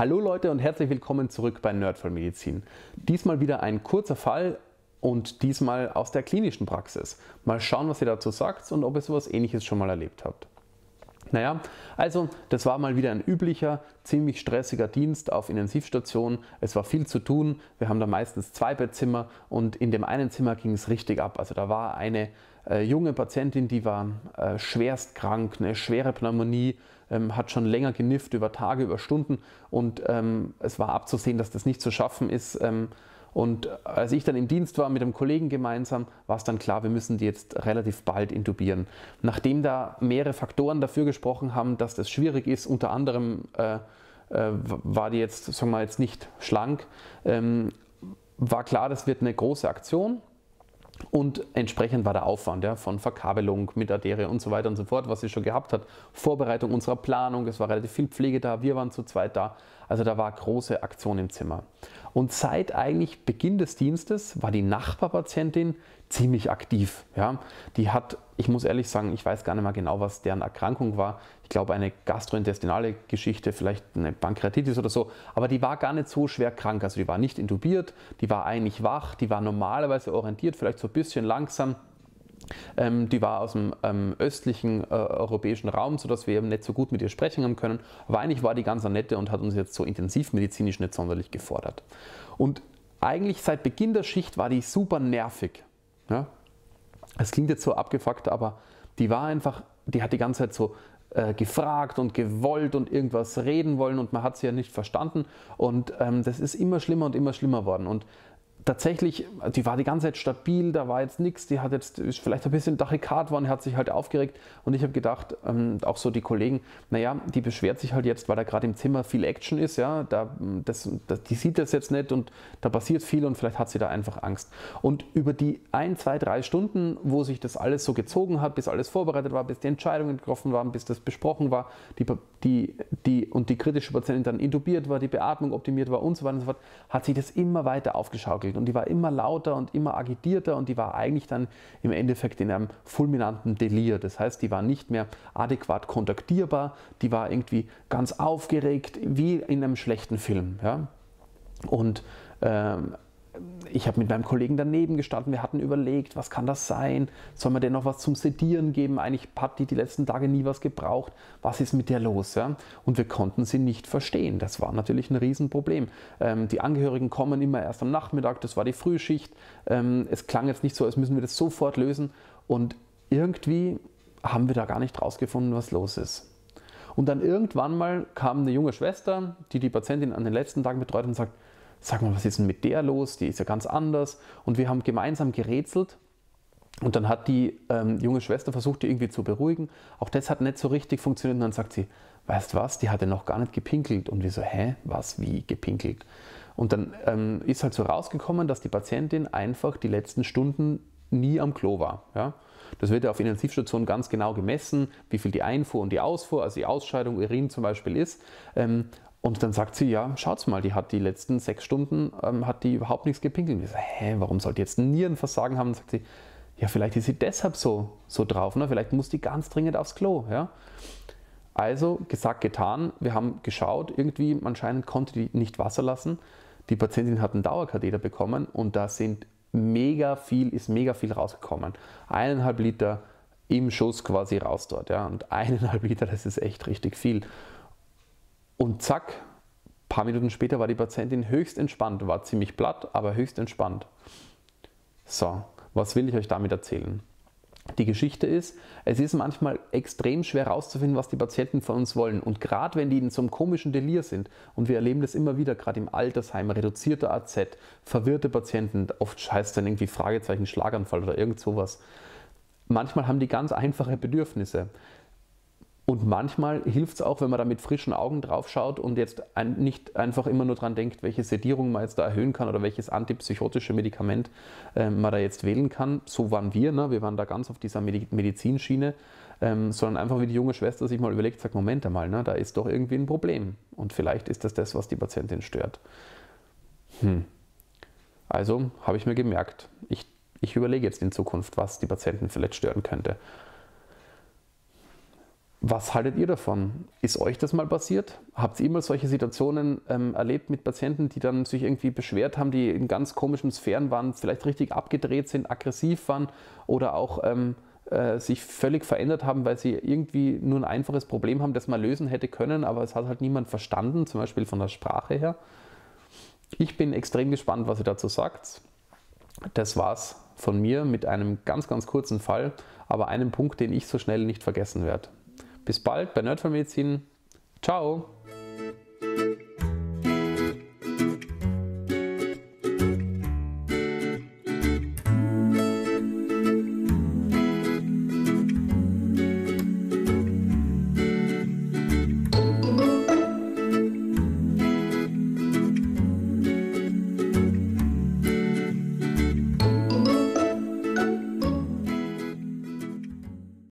Hallo Leute und herzlich willkommen zurück bei Nerdvoll Medizin. Diesmal wieder ein kurzer Fall und diesmal aus der klinischen Praxis. Mal schauen, was ihr dazu sagt und ob ihr sowas ähnliches schon mal erlebt habt. Naja, also das war mal wieder ein üblicher, ziemlich stressiger Dienst auf Intensivstationen. Es war viel zu tun. Wir haben da meistens zwei Bettzimmer und in dem einen Zimmer ging es richtig ab. Also da war eine äh, junge Patientin, die war äh, schwerst krank, eine schwere Pneumonie, ähm, hat schon länger genifft über Tage, über Stunden und ähm, es war abzusehen, dass das nicht zu schaffen ist. Ähm, und als ich dann im Dienst war mit einem Kollegen gemeinsam, war es dann klar, wir müssen die jetzt relativ bald intubieren. Nachdem da mehrere Faktoren dafür gesprochen haben, dass das schwierig ist, unter anderem äh, äh war die jetzt, sagen wir jetzt nicht schlank, ähm, war klar, das wird eine große Aktion. Und entsprechend war der Aufwand ja, von Verkabelung mit Arterie und so weiter und so fort, was sie schon gehabt hat, Vorbereitung unserer Planung, es war relativ viel Pflege da, wir waren zu zweit da. Also da war große Aktion im Zimmer. Und seit eigentlich Beginn des Dienstes war die Nachbarpatientin ziemlich aktiv. Ja. Die hat ich muss ehrlich sagen, ich weiß gar nicht mal genau, was deren Erkrankung war. Ich glaube, eine gastrointestinale Geschichte, vielleicht eine Pankreatitis oder so. Aber die war gar nicht so schwer krank. Also die war nicht intubiert, die war eigentlich wach, die war normalerweise orientiert, vielleicht so ein bisschen langsam. Ähm, die war aus dem ähm, östlichen äh, europäischen Raum, sodass wir eben nicht so gut mit ihr sprechen haben können. Aber eigentlich war die ganz nette und hat uns jetzt so intensivmedizinisch nicht sonderlich gefordert. Und eigentlich seit Beginn der Schicht war die super nervig. Ja? es klingt jetzt so abgefuckt, aber die war einfach, die hat die ganze Zeit so äh, gefragt und gewollt und irgendwas reden wollen und man hat sie ja nicht verstanden. Und ähm, das ist immer schlimmer und immer schlimmer worden. Und tatsächlich, die war die ganze Zeit stabil, da war jetzt nichts, die hat jetzt ist vielleicht ein bisschen Tachykard worden, hat sich halt aufgeregt und ich habe gedacht, ähm, auch so die Kollegen, naja, die beschwert sich halt jetzt, weil da gerade im Zimmer viel Action ist, ja, da, das, das, die sieht das jetzt nicht und da passiert viel und vielleicht hat sie da einfach Angst. Und über die ein, zwei, drei Stunden, wo sich das alles so gezogen hat, bis alles vorbereitet war, bis die Entscheidungen getroffen waren, bis das besprochen war, die die, die, und die kritische Patientin dann intubiert war, die Beatmung optimiert war und so weiter und so fort, hat sich das immer weiter aufgeschaukelt und die war immer lauter und immer agitierter und die war eigentlich dann im Endeffekt in einem fulminanten Delir. Das heißt, die war nicht mehr adäquat kontaktierbar, die war irgendwie ganz aufgeregt, wie in einem schlechten Film. Ja? Und ähm, ich habe mit meinem Kollegen daneben gestanden, wir hatten überlegt, was kann das sein? Soll man denn noch was zum Sedieren geben? Eigentlich hat die die letzten Tage nie was gebraucht. Was ist mit der los? Ja? Und wir konnten sie nicht verstehen. Das war natürlich ein Riesenproblem. Ähm, die Angehörigen kommen immer erst am Nachmittag, das war die Frühschicht. Ähm, es klang jetzt nicht so, als müssen wir das sofort lösen. Und irgendwie haben wir da gar nicht rausgefunden, was los ist. Und dann irgendwann mal kam eine junge Schwester, die die Patientin an den letzten Tagen betreut und sagt, sag mal, was ist denn mit der los? Die ist ja ganz anders. Und wir haben gemeinsam gerätselt. Und dann hat die ähm, junge Schwester versucht, die irgendwie zu beruhigen. Auch das hat nicht so richtig funktioniert. Und dann sagt sie, weißt was, die hatte noch gar nicht gepinkelt. Und wir so, hä, was, wie gepinkelt? Und dann ähm, ist halt so rausgekommen, dass die Patientin einfach die letzten Stunden nie am Klo war. Ja? Das wird ja auf Intensivstationen ganz genau gemessen, wie viel die Einfuhr und die Ausfuhr, also die Ausscheidung Urin zum Beispiel ist. Ähm, und dann sagt sie, ja, schaut's mal, die hat die letzten sechs Stunden, ähm, hat die überhaupt nichts gepinkelt. Ich so, hä, warum sollte jetzt ein Nierenversagen haben? Und sagt sie, ja, vielleicht ist sie deshalb so, so drauf, ne? vielleicht muss die ganz dringend aufs Klo. Ja? Also gesagt, getan, wir haben geschaut, irgendwie anscheinend konnte die nicht Wasser lassen. Die Patientin hat einen Dauerkatheter bekommen und da sind mega viel, ist mega viel rausgekommen. Eineinhalb Liter im Schuss quasi raus dort. Ja? Und eineinhalb Liter, das ist echt richtig viel. Und zack, ein paar Minuten später war die Patientin höchst entspannt, war ziemlich platt, aber höchst entspannt. So, was will ich euch damit erzählen? Die Geschichte ist, es ist manchmal extrem schwer herauszufinden, was die Patienten von uns wollen. Und gerade wenn die in so einem komischen Delir sind, und wir erleben das immer wieder, gerade im Altersheim, reduzierter AZ, verwirrte Patienten, oft heißt dann irgendwie Fragezeichen, Schlaganfall oder irgend sowas. Manchmal haben die ganz einfache Bedürfnisse. Und manchmal hilft es auch, wenn man da mit frischen Augen drauf schaut und jetzt ein, nicht einfach immer nur dran denkt, welche Sedierung man jetzt da erhöhen kann oder welches antipsychotische Medikament äh, man da jetzt wählen kann. So waren wir, ne? wir waren da ganz auf dieser Medizinschiene, ähm, sondern einfach wie die junge Schwester sich mal überlegt, sagt, Moment einmal, ne? da ist doch irgendwie ein Problem. Und vielleicht ist das das, was die Patientin stört. Hm. Also habe ich mir gemerkt, ich, ich überlege jetzt in Zukunft, was die Patienten vielleicht stören könnte. Was haltet ihr davon? Ist euch das mal passiert? Habt ihr immer solche Situationen ähm, erlebt mit Patienten, die dann sich irgendwie beschwert haben, die in ganz komischen Sphären waren, vielleicht richtig abgedreht sind, aggressiv waren oder auch ähm, äh, sich völlig verändert haben, weil sie irgendwie nur ein einfaches Problem haben, das man lösen hätte können, aber es hat halt niemand verstanden, zum Beispiel von der Sprache her. Ich bin extrem gespannt, was ihr dazu sagt. Das war's von mir mit einem ganz, ganz kurzen Fall, aber einem Punkt, den ich so schnell nicht vergessen werde. Bis bald bei Nerd Medizin. Ciao.